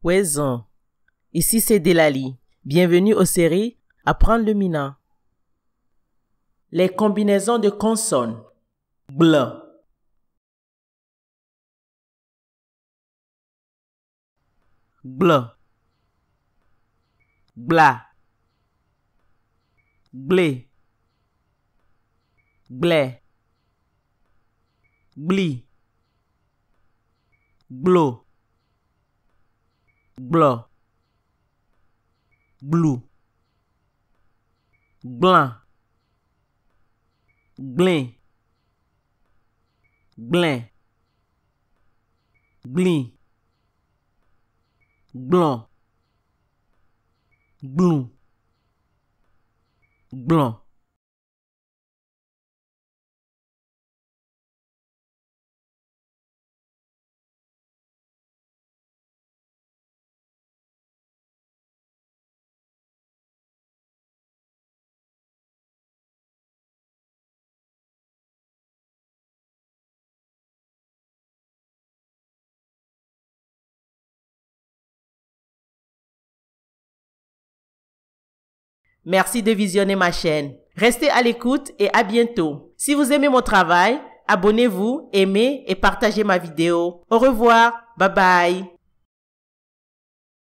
Poison ici c'est Delali. Bienvenue aux séries Apprendre le Mina. Les combinaisons de consonnes. Bleu Bleu Bla. Blé. Blé. Bli. Blo. bleu, blue, blanc, blin, blin, blin, blanc, blue, blanc. Merci de visionner ma chaîne. Restez à l'écoute et à bientôt. Si vous aimez mon travail, abonnez-vous, aimez et partagez ma vidéo. Au revoir, bye bye.